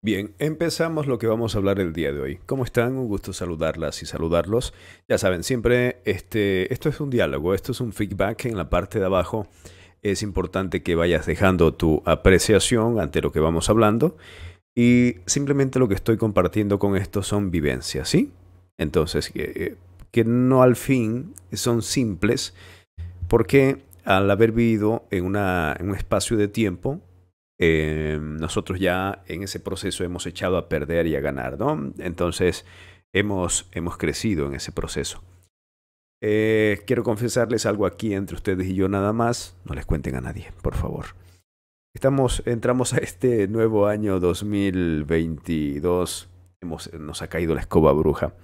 Bien, empezamos lo que vamos a hablar el día de hoy. ¿Cómo están? Un gusto saludarlas y saludarlos. Ya saben, siempre este, esto es un diálogo, esto es un feedback en la parte de abajo. Es importante que vayas dejando tu apreciación ante lo que vamos hablando. Y simplemente lo que estoy compartiendo con esto son vivencias, ¿sí? Entonces, eh, eh, que, no al fin son simples, porque al haber vivido en, en un espacio de tiempo, eh, nosotros ya en ese proceso hemos echado a perder y a ganar, ¿no? Entonces hemos, hemos crecido en ese proceso. Eh, quiero confesarles algo aquí entre ustedes y yo nada más, no les cuenten a nadie, por favor. Estamos, entramos a este nuevo año 2022, nos ha caído la escoba bruja,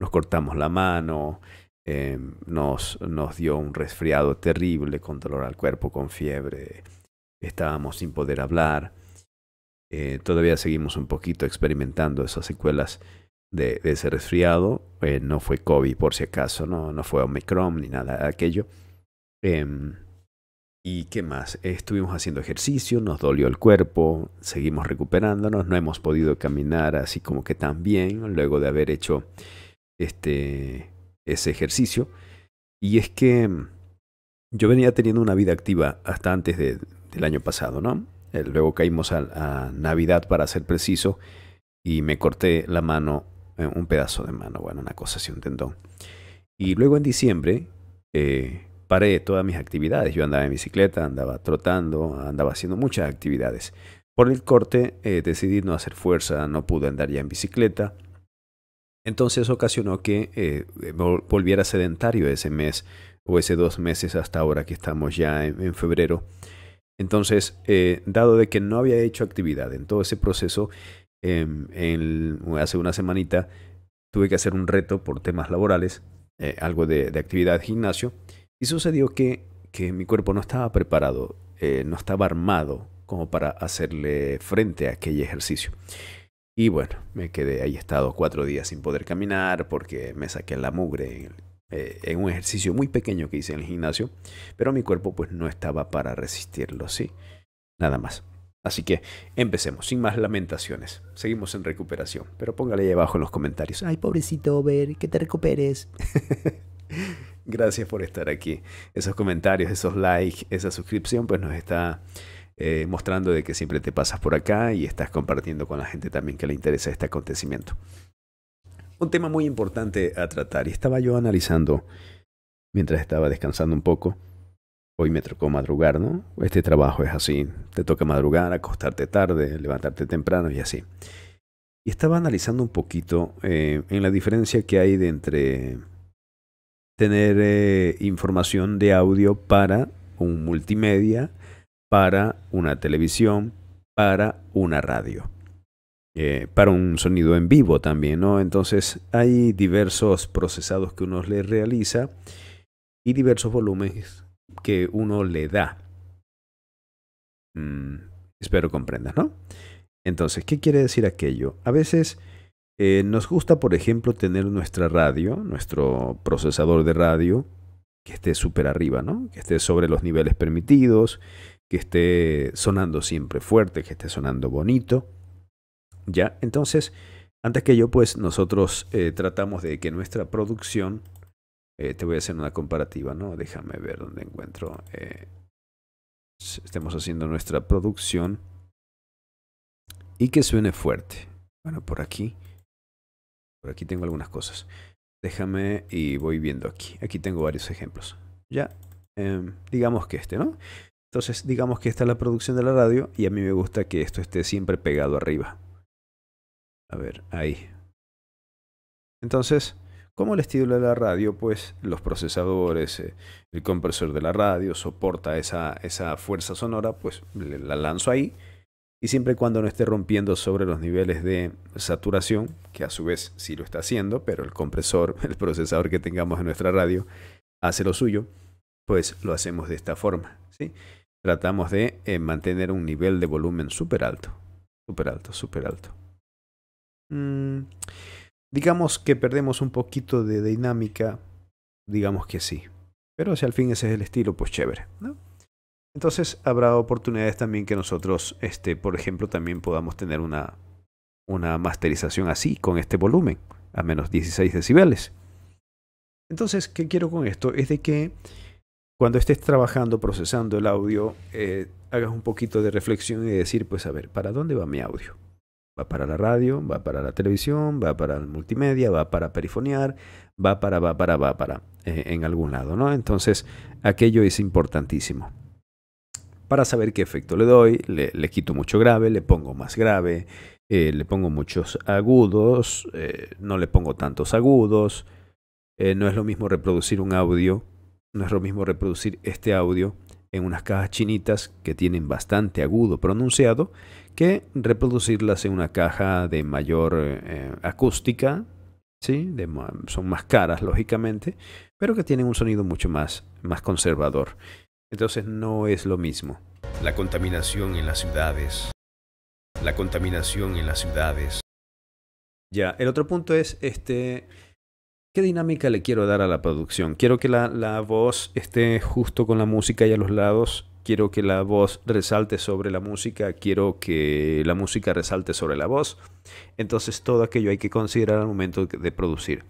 nos cortamos la mano, eh, nos, nos dio un resfriado terrible con dolor al cuerpo, con fiebre, estábamos sin poder hablar. Eh, todavía seguimos un poquito experimentando esas secuelas de, de ese resfriado. Eh, no fue COVID por si acaso, no, no fue Omicron ni nada de aquello. Em, ¿Y qué más? Estuvimos haciendo ejercicio, nos dolió el cuerpo, seguimos recuperándonos, no hemos podido caminar así como que tan bien luego de haber hecho este, ese ejercicio. Y es que em, yo venía teniendo una vida activa hasta antes de, del año pasado, ¿no? Eh, luego caímos a, Navidad, para ser preciso, y me corté la mano, eh, un pedazo de mano, bueno, una cosa así, un tendón. Y luego en diciembre eh, paré todas mis actividades. Yo andaba en bicicleta, andaba trotando, andaba haciendo muchas actividades. Por el corte eh, decidí no hacer fuerza, no pude andar ya en bicicleta. Entonces ocasionó que volviera sedentario ese mes o ese dos meses hasta ahora que estamos ya en febrero. Entonces, eh, dado de que no había hecho actividad en todo ese proceso, em, hace una semanita tuve que hacer un reto por temas laborales, eh, algo de, de, actividad gimnasio, y sucedió que, que mi cuerpo no estaba preparado, eh, no estaba armado como para hacerle frente a aquel ejercicio. Y bueno, me quedé ahí estado cuatro días sin poder caminar porque me saqué la mugre eh, en un ejercicio muy pequeño que hice en el gimnasio, pero mi cuerpo pues no estaba para resistirlo, ¿sí? Nada más. Así que empecemos, sin más lamentaciones. Seguimos en recuperación, pero póngale ahí abajo en los comentarios. Ay, pobrecito ver que te recuperes. Gracias por estar aquí. Esos comentarios, esos likes, esa suscripción, pues nos está eh, mostrando de que siempre te pasas por acá y estás compartiendo con la gente también que le interesa este acontecimiento un tema muy importante a tratar. Y estaba yo analizando, mientras estaba descansando un poco, hoy me tocó madrugar, ¿no? Este trabajo es así, te toca madrugar, acostarte tarde, levantarte temprano y así. Y estaba analizando un poquito eh, en la diferencia que hay de entre tener eh, información de audio para un multimedia, para una televisión, para una radio. Eh, para un sonido en vivo también, ¿no? Entonces hay diversos procesados que uno le realiza y diversos volúmenes que uno le da. Mm, espero comprendas, ¿no? Entonces, ¿qué quiere decir aquello? A veces eh, nos gusta, por ejemplo, tener nuestra radio, nuestro procesador de radio, que esté súper arriba, ¿no? Que esté sobre los niveles permitidos, que esté sonando siempre fuerte, que esté sonando bonito. ¿Ya? Entonces, antes que yo, pues nosotros eh, tratamos de que nuestra producción, eh, te voy a hacer una comparativa, ¿no? Déjame ver dónde encuentro. Eh, estemos haciendo nuestra producción y que suene fuerte. Bueno, por aquí. Por aquí tengo algunas cosas. Déjame y voy viendo aquí. Aquí tengo varios ejemplos. Ya, em, digamos que este, ¿no? Entonces, digamos que esta es la producción de la radio y a mí me gusta que esto esté siempre pegado arriba. A ver, ahí. Entonces, ¿cómo estilo de la radio? Pues los procesadores, eh, el compresor de la radio soporta esa, esa fuerza sonora, pues la lanzo ahí. Y siempre y cuando no esté rompiendo sobre los niveles de saturación, que a su vez sí lo está haciendo, pero el compresor, el procesador que tengamos en nuestra radio, hace lo suyo, pues lo hacemos de esta forma. ¿sí? Tratamos de eh, mantener un nivel de volumen súper alto, súper alto, súper alto. Mm, digamos que perdemos un poquito de dinámica, digamos que sí. Pero si al fin ese es el estilo, pues chévere, Entonces habrá oportunidades también que nosotros, este, por ejemplo, también podamos tener una, una masterización así, con este volumen, a menos 16 decibeles. Entonces, ¿qué quiero con esto? Es de que cuando estés trabajando, procesando el audio, eh, hagas un poquito de reflexión y decir, pues a ver, ¿para dónde va mi audio? Va para la radio, va para la televisión, va para el multimedia, va para perifonear, va para, va para, va para, eh, en algún lado, ¿no? Entonces, aquello es importantísimo. Para saber qué efecto le doy, le, quito mucho grave, le pongo más grave, eh, le pongo muchos agudos, eh, no le pongo tantos agudos. no es lo mismo reproducir un audio, no es lo mismo reproducir este audio en unas cajas chinitas que tienen bastante agudo pronunciado que reproducirlas en una caja de mayor eh, acústica, ¿sí? son más caras lógicamente, pero que tienen un sonido mucho más, más conservador. Entonces no es lo mismo. La contaminación en las ciudades. La contaminación en las ciudades. Ya, el otro punto es este ¿Qué dinámica le quiero dar a la producción? Quiero que la, la voz esté justo con la música y a los lados quiero que la voz resalte sobre la música, quiero que la música resalte sobre la voz. Entonces todo aquello hay que considerar al momento de producir.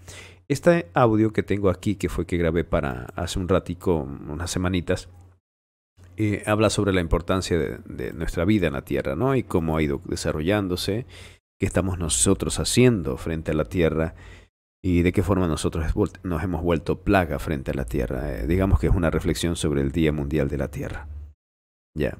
Este audio que tengo aquí, que fue que grabé para hace un ratico, unas semanitas, eh, habla sobre la importancia de, de, nuestra vida en la Tierra, ¿no? Y cómo ha ido desarrollándose, qué estamos nosotros haciendo frente a la Tierra y de qué forma nosotros nos hemos vuelto plaga frente a la Tierra. Eh, digamos que es una reflexión sobre el Día Mundial de la Tierra. Ya.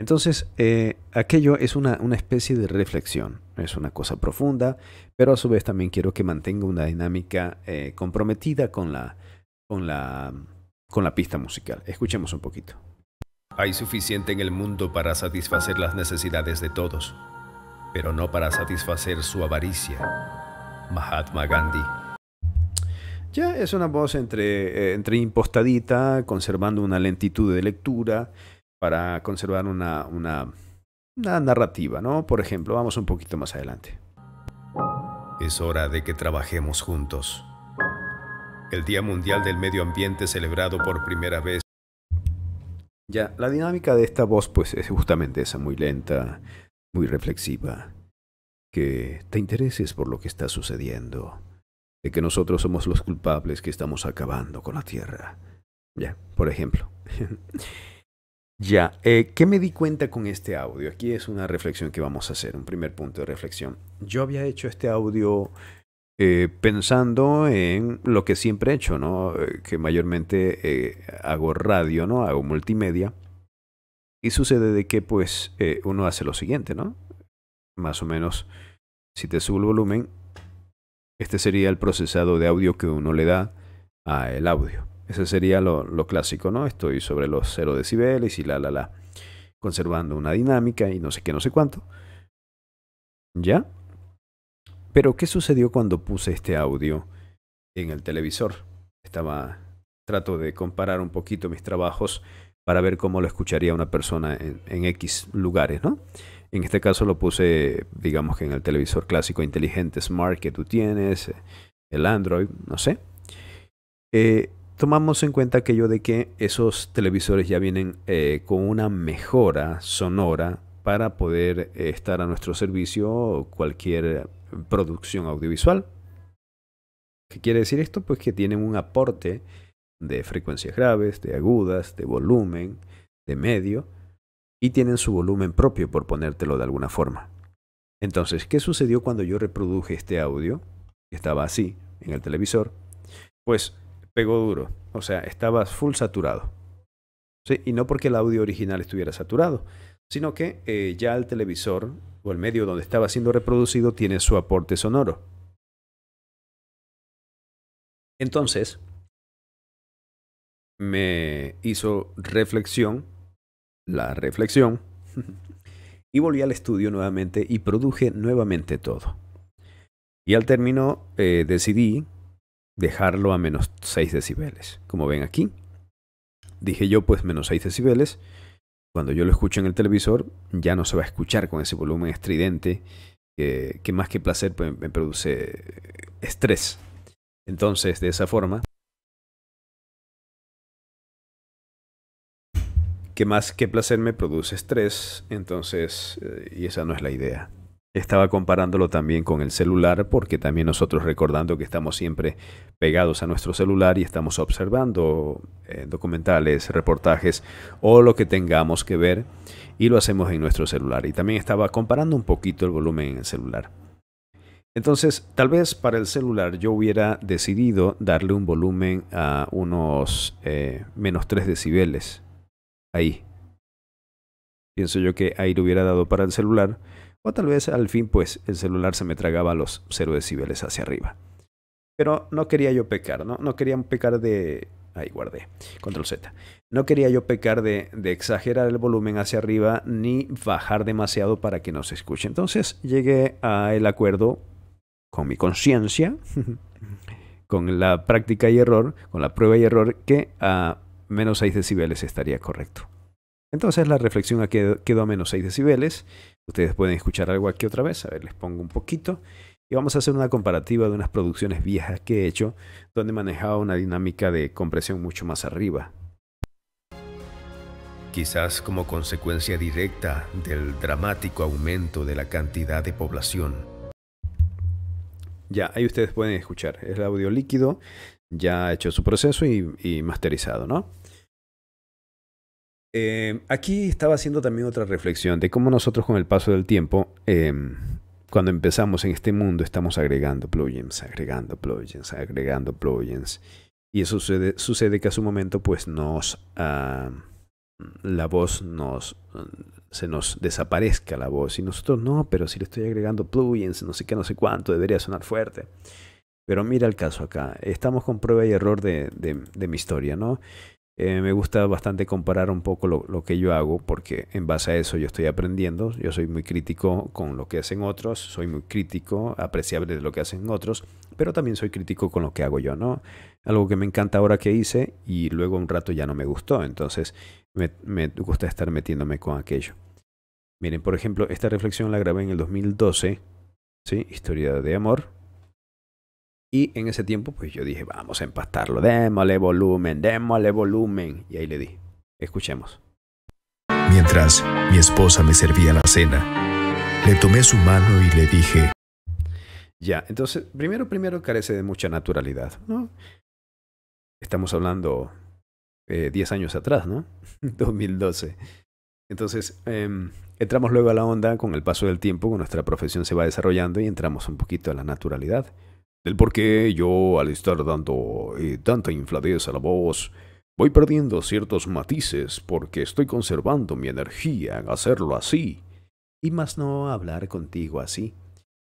Entonces, eh, aquello es una, especie de reflexión, es una cosa profunda, pero a su vez también quiero que mantenga una dinámica eh, comprometida con la, con, la, con la pista musical. Escuchemos un poquito. Hay suficiente en el mundo para satisfacer las necesidades de todos, pero no para satisfacer su avaricia Mahatma Gandhi. Ya es una voz entre, eh, entre impostadita, conservando una lentitud de lectura para conservar una, una narrativa, ¿no? Por ejemplo, vamos un poquito más adelante. Es hora de que trabajemos juntos. El Día Mundial del Medio Ambiente celebrado por primera vez. Ya, la dinámica de esta voz pues es justamente esa, muy lenta, muy reflexiva que te intereses por lo que está sucediendo, de que nosotros somos los culpables que estamos acabando con la Tierra. Ya, por ejemplo. ya, eh, ¿qué me di cuenta con este audio? Aquí es una reflexión que vamos a hacer, un primer punto de reflexión. Yo había hecho este audio eh, pensando en lo que siempre he hecho, ¿no? Eh, que mayormente hago radio, ¿no? Hago multimedia. Y sucede de que, pues, uno hace lo siguiente, ¿no? más o menos, si te subo el volumen, este sería el procesado de audio que uno le da a el audio. Ese sería lo, lo, clásico, ¿no? Estoy sobre los 0 decibeles y la, la, la, conservando una dinámica y no sé qué, no sé cuánto. ¿Ya? Pero, ¿qué sucedió cuando puse este audio en el televisor? Estaba, trato de comparar un poquito mis trabajos para ver cómo lo escucharía una persona en, en X lugares, ¿no? En este caso lo puse, digamos que en el televisor clásico inteligente Smart que tú tienes, eh, el Android, no sé. Eh, tomamos en cuenta aquello de que esos televisores ya vienen eh, con una mejora sonora para poder estar a nuestro servicio cualquier producción audiovisual. ¿Qué quiere decir esto? Pues que tienen un aporte de frecuencias graves, de agudas, de volumen, de medio, y tienen su volumen propio, por ponértelo de alguna forma. Entonces, ¿qué sucedió cuando yo reproduje este audio? Estaba así, en el televisor. Pues pegó duro, o sea, estaba full saturado. ¿Sí? Y no porque el audio original estuviera saturado, sino que eh, ya el televisor o el medio donde estaba siendo reproducido tiene su aporte sonoro. Entonces, me hizo reflexión la reflexión y volví al estudio nuevamente y produje nuevamente todo. Y al término eh, decidí dejarlo a menos 6 decibeles, como ven aquí. Dije yo, pues menos 6 decibeles. Cuando yo lo escucho en el televisor, ya no se va a escuchar con ese volumen estridente que, más que placer pues, me produce estrés. Entonces, de esa forma, que más que placer me produce estrés, entonces, eh, y esa no es la idea. Estaba comparándolo también con el celular, porque también nosotros recordando que estamos siempre pegados a nuestro celular y estamos observando eh, documentales, reportajes o lo que tengamos que ver y lo hacemos en nuestro celular. Y también estaba comparando un poquito el volumen en el celular. Entonces, tal vez para el celular yo hubiera decidido darle un volumen a unos eh, menos 3 decibeles ahí. Pienso yo que ahí hubiera dado para el celular, o tal vez al fin pues el celular se me tragaba los 0 decibeles hacia arriba. Pero no quería yo pecar, ¿no? No quería pecar de... Ahí guardé, control Z. No quería yo pecar de, exagerar el volumen hacia arriba ni bajar demasiado para que no se escuche. Entonces llegué al acuerdo con mi conciencia, con la práctica y error, con la prueba y error, que a ah, menos 6 decibeles estaría correcto. Entonces la reflexión quedó a menos 6 decibeles. Ustedes pueden escuchar algo aquí otra vez. A ver, les pongo un poquito. Y vamos a hacer una comparativa de unas producciones viejas que he hecho, donde manejaba una dinámica de compresión mucho más arriba. Quizás como consecuencia directa del dramático aumento de la cantidad de población. Ya, ahí ustedes pueden escuchar. Es el audio líquido ya ha hecho su proceso y, masterizado, ¿no? Eh, aquí estaba haciendo también otra reflexión de cómo nosotros con el paso del tiempo, eh, cuando empezamos en este mundo, estamos agregando plugins, agregando plugins, agregando plugins. Y eso sucede, que a su momento pues nos... Ah, la voz nos... se nos desaparezca la voz. Y nosotros no, pero si le estoy agregando plugins, no sé qué, no sé cuánto, debería sonar fuerte. Pero mira el caso acá. Estamos con prueba y error de, mi historia, ¿no? Eh, me gusta bastante comparar un poco lo, que yo hago porque en base a eso yo estoy aprendiendo. Yo soy muy crítico con lo que hacen otros, soy muy crítico, apreciable de lo que hacen otros, pero también soy crítico con lo que hago yo, ¿no? Algo que me encanta ahora que hice y luego un rato ya no me gustó. Entonces me, me gusta estar metiéndome con aquello. Miren, por ejemplo, esta reflexión la grabé en el 2012, ¿sí? Historia de amor y en ese tiempo, pues yo dije, vamos a empastarlo, démosle volumen, démosle volumen. Y ahí le di, escuchemos. Mientras mi esposa me servía la cena, le tomé su mano y le dije... Ya, entonces, primero, primero carece de mucha naturalidad, ¿no? Estamos hablando 10 eh, años atrás, ¿no? 2012. Entonces, em, entramos luego a la onda con el paso del tiempo, con nuestra profesión se va desarrollando y entramos un poquito a la naturalidad del por qué yo, al estar dando eh, tanta infladez a la voz, voy perdiendo ciertos matices porque estoy conservando mi energía en hacerlo así. Y más no hablar contigo así.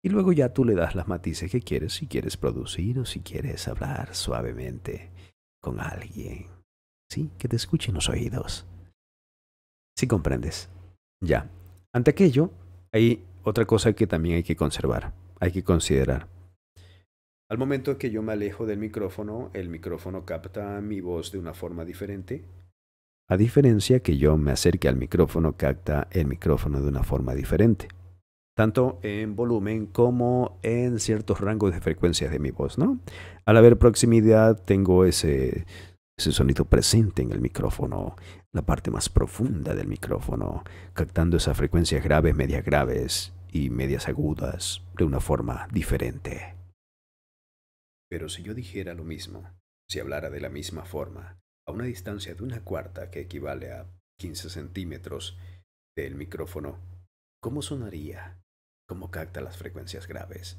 Y luego ya tú le das las matices que quieres, si quieres producir o si quieres hablar suavemente con alguien. Sí, que te escuchen los oídos. Si comprendes. Ya. Ante aquello, hay otra cosa que también hay que conservar, hay que considerar. Al momento que yo me alejo del micrófono, el micrófono capta mi voz de una forma diferente. A diferencia que yo me acerque al micrófono, capta el micrófono de una forma diferente. Tanto en volumen como en ciertos rangos de frecuencias de mi voz, ¿no? Al haber proximidad, tengo ese, ese sonido presente en el micrófono, la parte más profunda del micrófono, captando esas frecuencias graves, medias graves y medias agudas de una forma diferente. Pero si yo dijera lo mismo, si hablara de la misma forma, a una distancia de una cuarta que equivale a 15 centímetros del micrófono, ¿cómo sonaría? ¿Cómo capta las frecuencias graves?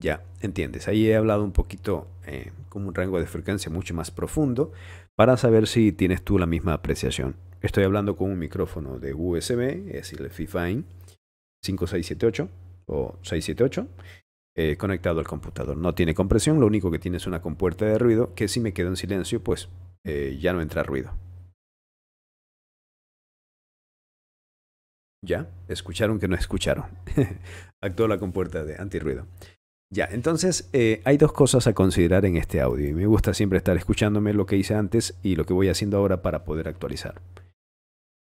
Ya, entiendes, ahí he hablado un poquito eh, con un rango de frecuencia mucho más profundo para saber si tienes tú la misma apreciación. Estoy hablando con un micrófono de USB, es el Fifine 5678 o 678 eh, conectado al computador. No tiene compresión, lo único que tiene es una compuerta de ruido que si me quedo en silencio, pues eh, ya no entra ruido. ¿Ya? ¿Escucharon que no escucharon? Actuó la compuerta de antirruido. Ya, entonces eh, hay dos cosas a considerar en este audio y me gusta siempre estar escuchándome lo que hice antes y lo que voy haciendo ahora para poder actualizar.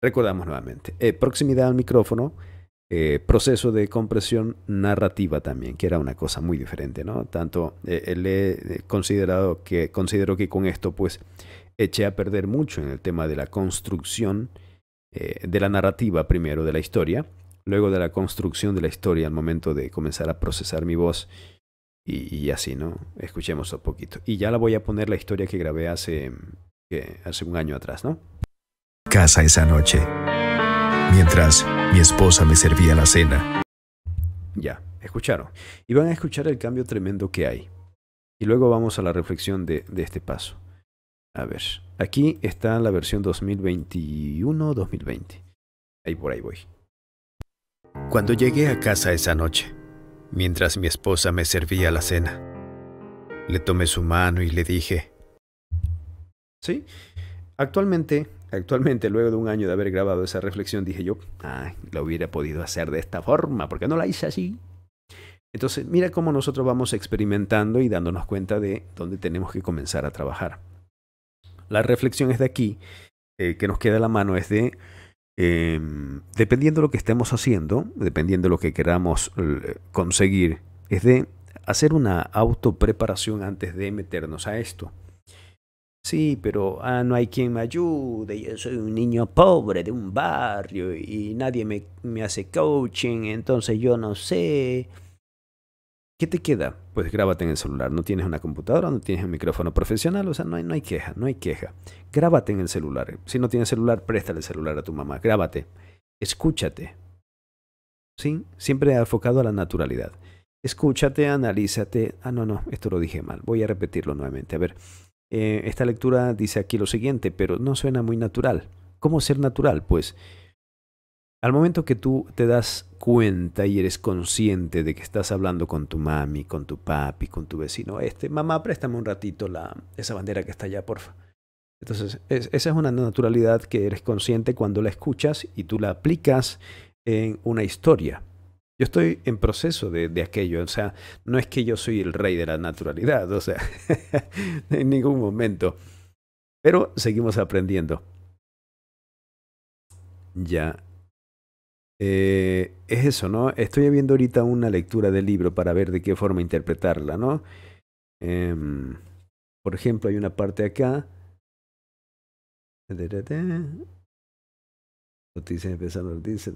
Recordamos nuevamente, proximidad al micrófono, eh, proceso de compresión narrativa también, que era una cosa muy diferente, ¿no? Tanto eh, le he eh, considerado que considero que con esto pues eché a perder mucho en el tema de la construcción de la narrativa primero de la historia, luego de la construcción de la historia al momento de comenzar a procesar mi voz y, y así, ¿no? Escuchemos un poquito. Y ya la voy a poner la historia que grabé hace, hace un año atrás, ¿no? Casa esa noche mientras mi esposa me servía la cena. Ya, escucharon. Y van a escuchar el cambio tremendo que hay. Y luego vamos a la reflexión de, este paso. A ver, aquí está la versión 2021-2020. Ahí por ahí voy. Cuando llegué a casa esa noche, mientras mi esposa me servía la cena, le tomé su mano y le dije, ¿sí? Actualmente Actualmente, luego de un año de haber grabado esa reflexión, dije yo, ah, la hubiera podido hacer de esta forma, porque no la hice así? Entonces, mira cómo nosotros vamos experimentando y dándonos cuenta de dónde tenemos que comenzar a trabajar. La reflexión es de aquí, eh, que nos queda la mano, es de, em, dependiendo de lo que estemos haciendo, dependiendo de lo que queramos eh, conseguir, es de hacer una autopreparación antes de meternos a esto. Sí, pero ah, no hay quien me ayude, yo soy un niño pobre de un barrio y nadie me, me hace coaching, entonces yo no sé. ¿Qué te queda? Pues grábate en el celular. No tienes una computadora, no tienes un micrófono profesional, o sea, no hay, no hay queja, no hay queja. Grábate en el celular. Si no tienes celular, préstale el celular a tu mamá. Grábate. Escúchate. ¿Sí? Siempre enfocado a la naturalidad. Escúchate, analízate. Ah, no, no, esto lo dije mal. Voy a repetirlo nuevamente. A ver, eh, esta lectura dice aquí lo siguiente, pero no suena muy natural. ¿Cómo ser natural? Pues al momento que tú te das cuenta y eres consciente de que estás hablando con tu mami, con tu papi, con tu vecino, este, mamá, préstame un ratito la, esa bandera que está allá, porfa. Entonces, esa es una naturalidad que eres consciente cuando la escuchas y tú la aplicas en una historia. Yo estoy en proceso de, aquello, o sea, no es que yo soy el rey de la naturalidad, o sea, en ningún momento. Pero seguimos aprendiendo. Ya. Eh, es eso, ¿no? Estoy viendo ahorita una lectura del libro para ver de qué forma interpretarla, ¿no? Em, por ejemplo, hay una parte acá. Noticias empezando, noticias,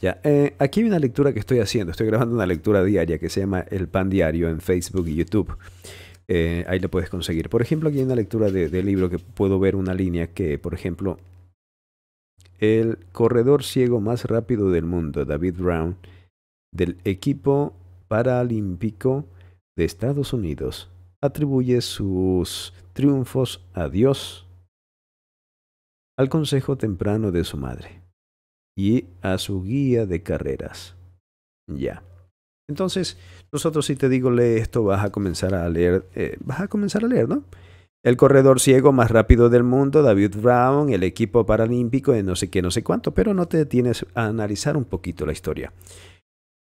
ya, eh, aquí hay una lectura que estoy haciendo. Estoy grabando una lectura diaria que se llama El Pan Diario en Facebook y YouTube. Eh, ahí lo puedes conseguir. Por ejemplo, aquí hay una lectura del libro que puedo ver una línea que, por ejemplo, el corredor ciego más rápido del mundo, David Brown, del equipo paralímpico de Estados Unidos, atribuye sus triunfos a Dios, al consejo temprano de su madre y a su guía de carreras. Ya. Entonces, nosotros si te digo lee esto, vas a comenzar a leer, eh, vas a comenzar a leer, ¿no? El corredor ciego más rápido del mundo, David Brown, el equipo paralímpico de no sé qué, no sé cuánto, pero no te detienes a analizar un poquito la historia.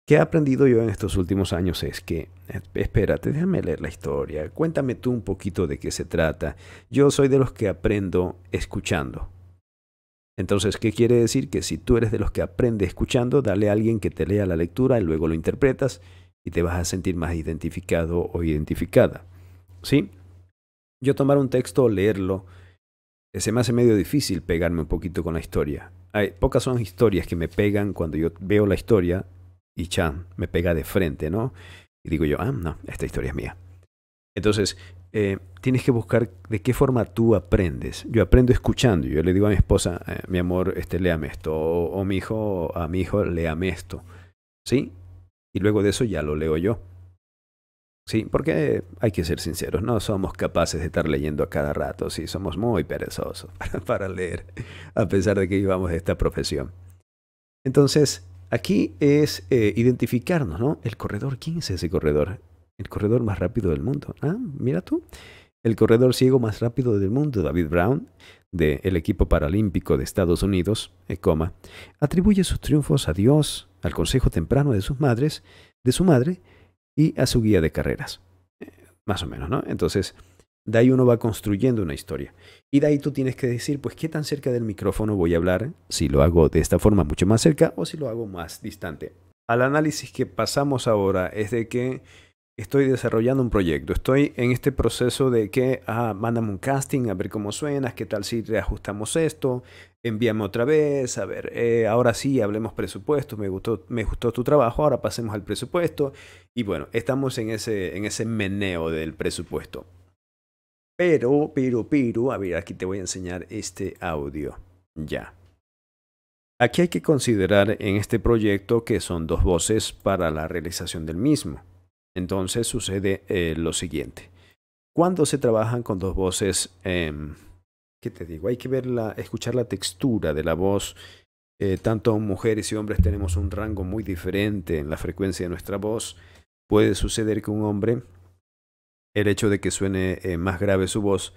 ¿Qué he aprendido yo en estos últimos años es que, eh, espérate, déjame leer la historia, cuéntame tú un poquito de qué se trata. Yo soy de los que aprendo escuchando. Entonces, ¿qué quiere decir? Que si tú eres de los que aprende escuchando, dale a alguien que te lea la lectura y luego lo interpretas y te vas a sentir más identificado o identificada. ¿Sí? Yo tomar un texto, leerlo, eh, se me hace medio difícil pegarme un poquito con la historia. Hay, pocas son historias que me pegan cuando yo veo la historia y chan, me pega de frente, ¿no? Y digo yo, ah, no, esta historia es mía. Entonces, eh, tienes que buscar de qué forma tú aprendes. Yo aprendo escuchando. Yo le digo a mi esposa, eh, mi amor, este, léame esto. O, mi hijo, a mi hijo, léame esto. ¿Sí? Y luego de eso ya lo leo yo. Sí, porque hay que ser sinceros, no somos capaces de estar leyendo a cada rato, sí, somos muy perezosos para, leer, a pesar de que llevamos esta profesión. Entonces, aquí es eh, identificarnos, ¿no? El corredor, ¿quién es ese corredor? El corredor más rápido del mundo. Ah, mira tú. El corredor ciego más rápido del mundo, David Brown, del equipo paralímpico de Estados Unidos, ECOMA, eh, atribuye sus triunfos a Dios, al consejo temprano de sus madres, de su madre y a su guía de carreras. Eh, más o menos, ¿no? Entonces, de ahí uno va construyendo una historia. Y de ahí tú tienes que decir, pues, ¿qué tan cerca del micrófono voy a hablar? Si lo hago de esta forma mucho más cerca o si lo hago más distante. Al análisis que pasamos ahora es de que estoy desarrollando un proyecto, estoy en este proceso de que, ah, mándame un casting, a ver cómo suenas, qué tal si reajustamos esto, envíame otra vez, a ver, eh, ahora sí, hablemos presupuesto, me gustó, me gustó tu trabajo, ahora pasemos al presupuesto. Y bueno, estamos en ese, en ese meneo del presupuesto. Pero, pero, pero, a ver, aquí te voy a enseñar este audio. Ya. Aquí hay que considerar en este proyecto que son dos voces para la realización del mismo. Entonces sucede eh, lo siguiente. Cuando se trabajan con dos voces, em, ¿qué te digo? Hay que verla, escuchar la textura de la voz. Eh, tanto mujeres y hombres tenemos un rango muy diferente en la frecuencia de nuestra voz. Puede suceder que un hombre, el hecho de que suene eh, más grave su voz,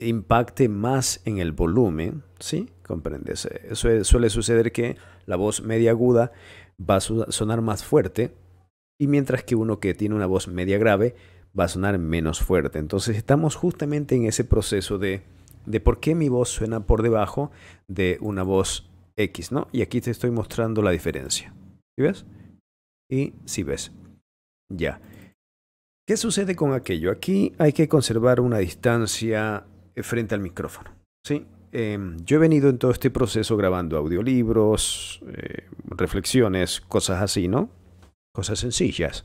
impacte más en el volumen, ¿sí? Comprendes. suele suceder que la voz media aguda va a sonar más fuerte y mientras que uno que tiene una voz media grave va a sonar menos fuerte. Entonces estamos justamente en ese proceso de, de por qué mi voz suena por debajo de una voz X, ¿no? Y aquí te estoy mostrando la diferencia. ves? Y si ves. Ya. ¿Qué sucede con aquello? Aquí hay que conservar una distancia eh, frente al micrófono. ¿sí? Em, yo he venido en todo este proceso grabando audiolibros, eh, reflexiones, cosas así, ¿no? Cosas sencillas.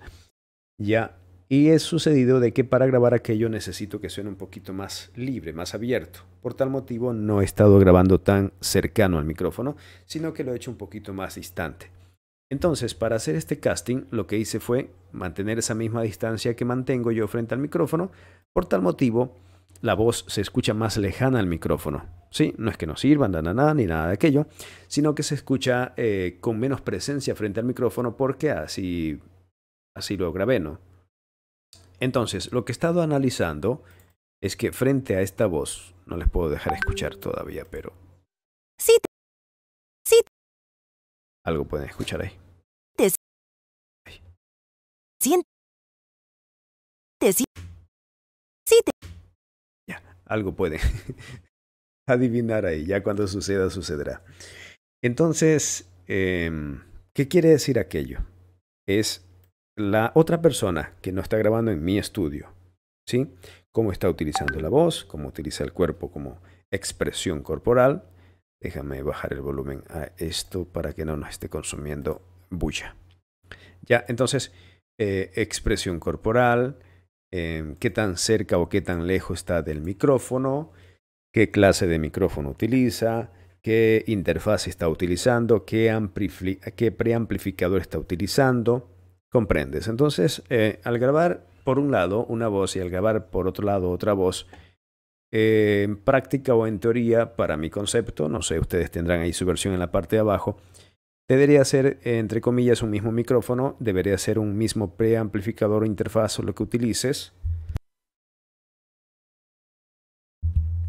Ya. Y es sucedido de que para grabar aquello necesito que suene un poquito más libre, más abierto. Por tal motivo no he estado grabando tan cercano al micrófono, sino que lo he hecho un poquito más distante. Entonces, para hacer este casting, lo que hice fue mantener esa misma distancia que mantengo yo frente al micrófono. Por tal motivo, la voz se escucha más lejana al micrófono. ¿sí? No es que no sirvan, nada, nada, ni nada de aquello, sino que se escucha eh, con menos presencia frente al micrófono porque así, así lo grabé, ¿no? Entonces, lo que he estado analizando es que frente a esta voz, no les puedo dejar escuchar todavía, pero... Sí. Sí. Algo pueden escuchar ahí. sí, Sí algo puede adivinar ahí, ya cuando suceda, sucederá. Entonces, em, ¿qué quiere decir aquello? Es la otra persona que no está grabando en mi estudio, ¿sí? Cómo está utilizando la voz, cómo utiliza el cuerpo como expresión corporal. Déjame bajar el volumen a esto para que no nos esté consumiendo bulla. Ya, entonces, eh, expresión corporal, Em, qué tan cerca o qué tan lejos está del micrófono, qué clase de micrófono utiliza, qué interfaz está utilizando, qué, preamplificador está utilizando. ¿Comprendes? Entonces, eh, al grabar por un lado una voz y al grabar por otro lado otra voz, eh, en práctica o en teoría, para mi concepto, no sé, ustedes tendrán ahí su versión en la parte de abajo, debería ser, entre comillas, un mismo micrófono, debería ser un mismo preamplificador o interfaz o lo que utilices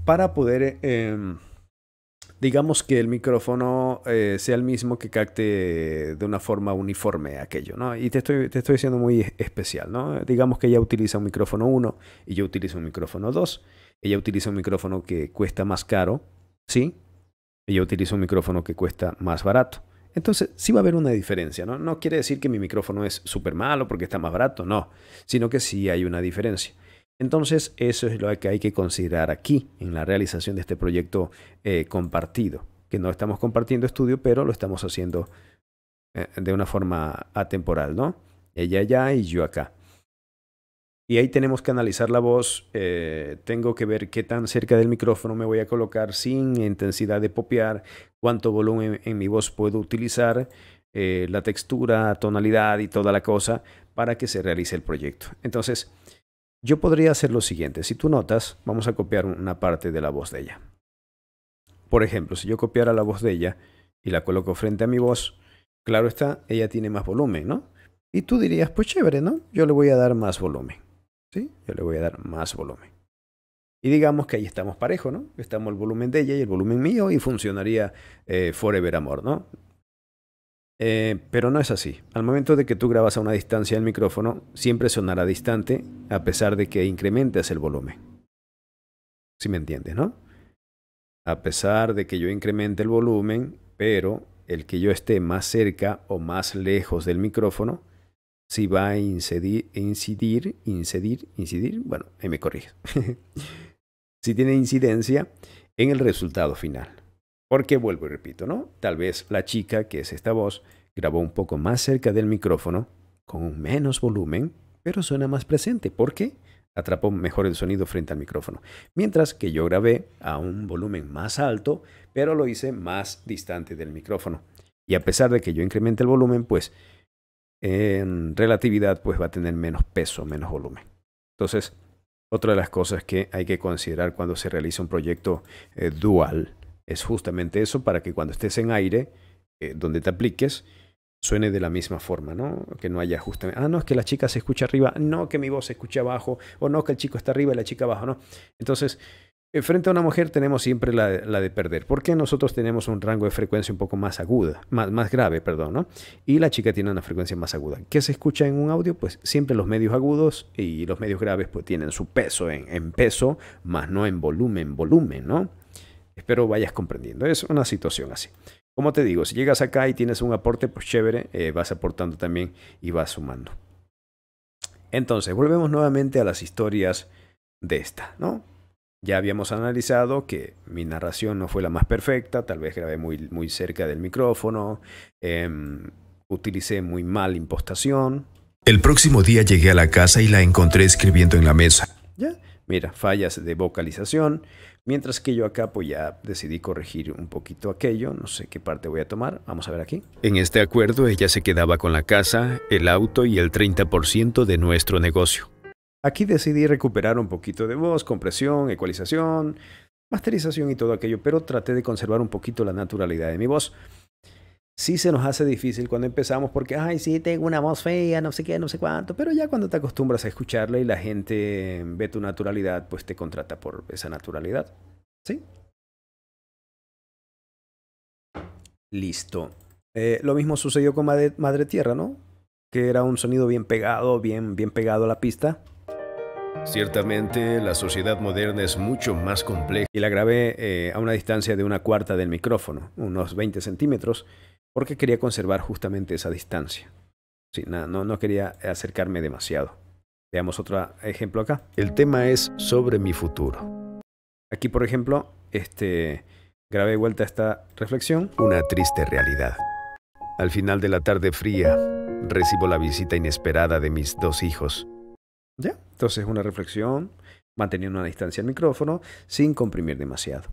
para poder, em, digamos que el micrófono eh, sea el mismo que capte de una forma uniforme aquello, ¿no? Y te estoy, te estoy muy especial, ¿no? Digamos que ella utiliza un micrófono 1 y yo utilizo un micrófono 2. Ella utiliza un micrófono que cuesta más caro, ¿sí? Y yo utilizo un micrófono que cuesta más barato. Entonces, sí va a haber una diferencia, ¿no? No quiere decir que mi micrófono es súper malo porque está más barato, no, sino que sí hay una diferencia. Entonces, eso es lo que hay que considerar aquí en la realización de este proyecto eh, compartido, que no estamos compartiendo estudio, pero lo estamos haciendo eh, de una forma atemporal, ¿no? Ella allá y yo acá. Y ahí tenemos que analizar la voz. Eh, tengo que ver qué tan cerca del micrófono me voy a colocar sin intensidad de popear, cuánto volumen en mi voz puedo utilizar, eh, la textura, tonalidad y toda la cosa para que se realice el proyecto. Entonces, yo podría hacer lo siguiente. Si tú notas, vamos a copiar una parte de la voz de ella. Por ejemplo, si yo copiara la voz de ella y la coloco frente a mi voz, claro está, ella tiene más volumen, ¿no? Y tú dirías, pues chévere, ¿no? Yo le voy a dar más volumen. Yo le voy a dar más volumen. Y digamos que ahí estamos parejo, ¿no? Estamos el volumen de ella y el volumen mío y funcionaría eh, Forever Amor, ¿no? Eh, pero no es así. Al momento de que tú grabas a una distancia del micrófono, siempre sonará distante a pesar de que incrementes el volumen. Si ¿Sí me entiendes, ¿no? A pesar de que yo incremente el volumen, pero el que yo esté más cerca o más lejos del micrófono si va a incidir, incidir, incidir, incidir, bueno, ahí me corrige. si tiene incidencia en el resultado final. Porque vuelvo y repito, ¿no? Tal vez la chica, que es esta voz, grabó un poco más cerca del micrófono, con menos volumen, pero suena más presente. ¿Por qué? Atrapó mejor el sonido frente al micrófono. Mientras que yo grabé a un volumen más alto, pero lo hice más distante del micrófono. Y a pesar de que yo incrementé el volumen, pues en relatividad, pues va a tener menos peso, menos volumen. Entonces, otra de las cosas que hay que considerar cuando se realiza un proyecto eh, dual es justamente eso para que cuando estés en aire, eh, donde te apliques, suene de la misma forma, ¿no? Que no haya justamente, ah, no, es que la chica se escucha arriba, no, que mi voz se escucha abajo, o no, que el chico está arriba y la chica abajo, ¿no? Entonces, eh, frente a una mujer tenemos siempre la, de perder, porque nosotros tenemos un rango de frecuencia un poco más aguda, más, grave, perdón, ¿no? Y la chica tiene una frecuencia más aguda. ¿Qué se escucha en un audio? Pues siempre los medios agudos y los medios graves pues tienen su peso en, peso, más no en volumen, volumen, ¿no? Espero vayas comprendiendo. Es una situación así. Como te digo, si llegas acá y tienes un aporte, pues chévere, eh, vas aportando también y vas sumando. Entonces, volvemos nuevamente a las historias de esta, ¿no? Ya habíamos analizado que mi narración no fue la más perfecta, tal vez grabé muy, muy cerca del micrófono, em, utilicé muy mal impostación. El próximo día llegué a la casa y la encontré escribiendo en la mesa. Ya, mira, fallas de vocalización, mientras que yo acá pues ya decidí corregir un poquito aquello, no sé qué parte voy a tomar, vamos a ver aquí. En este acuerdo ella se quedaba con la casa, el auto y el 30% de nuestro negocio. Aquí decidí recuperar un poquito de voz, compresión, ecualización, masterización y todo aquello, pero traté de conservar un poquito la naturalidad de mi voz. Sí se nos hace difícil cuando empezamos porque, ay, sí, tengo una voz fea, no sé qué, no sé cuánto, pero ya cuando te acostumbras a escucharla y la gente ve tu naturalidad, pues te contrata por esa naturalidad. ¿Sí? Listo. Eh, lo mismo sucedió con Madre, Madre Tierra, ¿no? Que era un sonido bien pegado, bien, bien pegado a la pista. Ciertamente la sociedad moderna es mucho más compleja. Y la grabé eh, a una distancia de una cuarta del micrófono, unos 20 centímetros, porque quería conservar justamente esa distancia. Sí, no, no, no quería acercarme demasiado. Veamos otro ejemplo acá. El tema es sobre mi futuro. Aquí, por ejemplo, este, grabé vuelta esta reflexión. Una triste realidad. Al final de la tarde fría, recibo la visita inesperada de mis dos hijos ¿Ya? Entonces, una reflexión, manteniendo una distancia al micrófono, sin comprimir demasiado.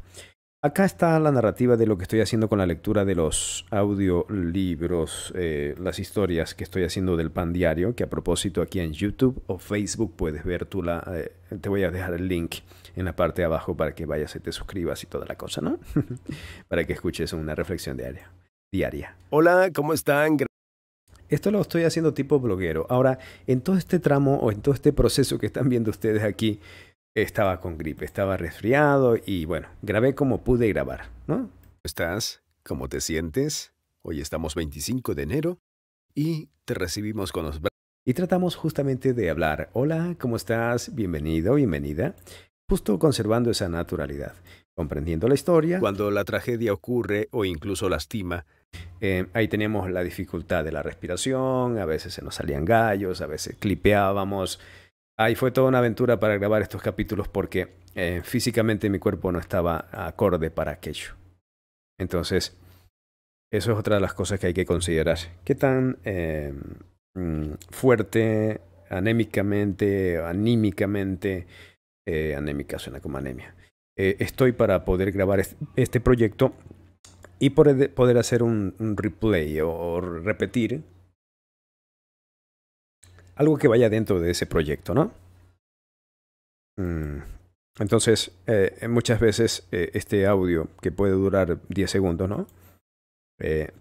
Acá está la narrativa de lo que estoy haciendo con la lectura de los audiolibros, eh, las historias que estoy haciendo del pan diario, que a propósito aquí en YouTube o Facebook puedes ver tú la... Eh, te voy a dejar el link en la parte de abajo para que vayas y te suscribas y toda la cosa, ¿no? para que escuches una reflexión diaria. diaria. Hola, ¿cómo están? Esto lo estoy haciendo tipo bloguero. Ahora, en todo este tramo o en todo este proceso que están viendo ustedes aquí, estaba con gripe, estaba resfriado y bueno, grabé como pude grabar, ¿no? ¿Estás? ¿Cómo te sientes? Hoy estamos 25 de enero y te recibimos con los brazos. Y tratamos justamente de hablar, hola, ¿cómo estás? Bienvenido, bienvenida. Justo conservando esa naturalidad, comprendiendo la historia. Cuando la tragedia ocurre o incluso lastima, eh, ahí teníamos la dificultad de la respiración, a veces se nos salían gallos, a veces clipeábamos. Ahí fue toda una aventura para grabar estos capítulos porque eh, físicamente mi cuerpo no estaba acorde para aquello. Entonces, eso es otra de las cosas que hay que considerar. ¿Qué tan eh, mm, fuerte anémicamente, anímicamente, anémica suena como anemia? estoy para poder grabar este proyecto y poder, hacer un, replay o, repetir algo que vaya dentro de ese proyecto, ¿no? Mm. Entonces, eh, eh, muchas veces eh, este audio que puede durar 10 segundos, ¿no?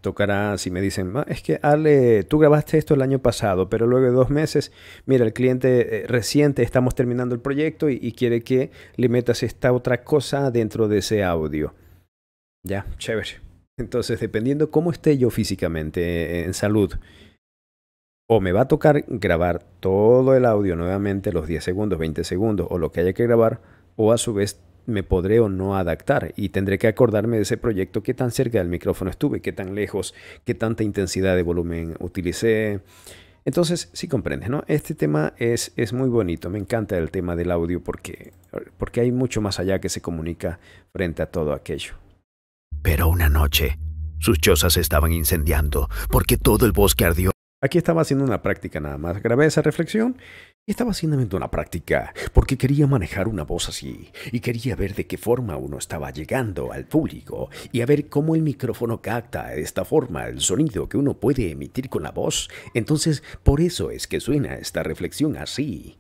tocará, si me dicen, es que Ale, tú grabaste esto el año pasado, pero luego de dos meses, mira, el cliente reciente, estamos terminando el proyecto y, y, quiere que le metas esta otra cosa dentro de ese audio. Ya, chévere. Entonces, dependiendo cómo esté yo físicamente eh, en salud, o me va a tocar grabar todo el audio nuevamente, los 10 segundos, 20 segundos, o lo que haya que grabar, o a su vez me podré o no adaptar y tendré que acordarme de ese proyecto, qué tan cerca del micrófono estuve, qué tan lejos, qué tanta intensidad de volumen utilicé. Entonces, si comprendes, ¿no? Este tema es, es muy bonito, me encanta el tema del audio porque, porque hay mucho más allá que se comunica frente a todo aquello. Pero una noche, sus chozas estaban incendiando porque todo el bosque ardió. Aquí estaba haciendo una práctica nada más. grave esa reflexión y estaba haciendo una práctica porque quería manejar una voz así y quería ver de qué forma uno estaba llegando al público y a ver cómo el micrófono capta de esta forma el sonido que uno puede emitir con la voz. Entonces, por eso es que suena esta reflexión así.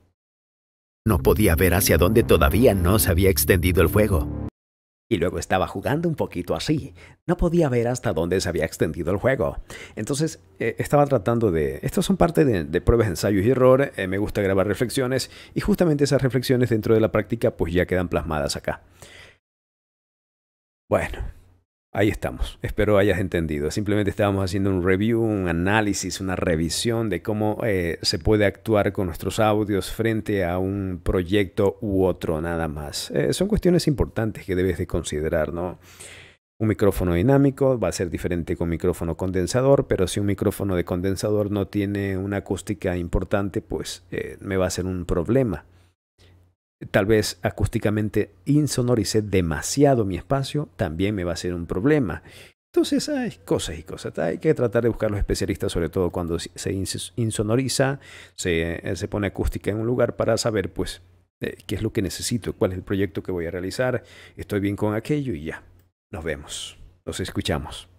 No podía ver hacia dónde todavía no se había extendido el fuego y luego estaba jugando un poquito así. No podía ver hasta dónde se había extendido el juego. Entonces eh, estaba tratando de... Estas son parte de, pruebas, ensayos y error. Eh, me gusta grabar reflexiones y justamente esas reflexiones dentro de la práctica pues ya quedan plasmadas acá. Bueno, ahí estamos. Espero hayas entendido. Simplemente estábamos haciendo un review, un análisis, una revisión de cómo eh, se puede actuar con nuestros audios frente a un proyecto u otro nada más. Eh, son cuestiones importantes que debes de considerar, ¿no? Un micrófono dinámico va a ser diferente con micrófono condensador, pero si un micrófono de condensador no tiene una acústica importante, pues eh, me va a ser un problema tal vez acústicamente insonorice demasiado mi espacio, también me va a ser un problema. Entonces hay cosas y cosas. Hay que tratar de buscar los especialistas, sobre todo cuando se insonoriza, se, eh, se pone acústica en un lugar para saber, pues, eh, qué es lo que necesito, cuál es el proyecto que voy a realizar, estoy bien con aquello y ya. Nos vemos. Nos escuchamos.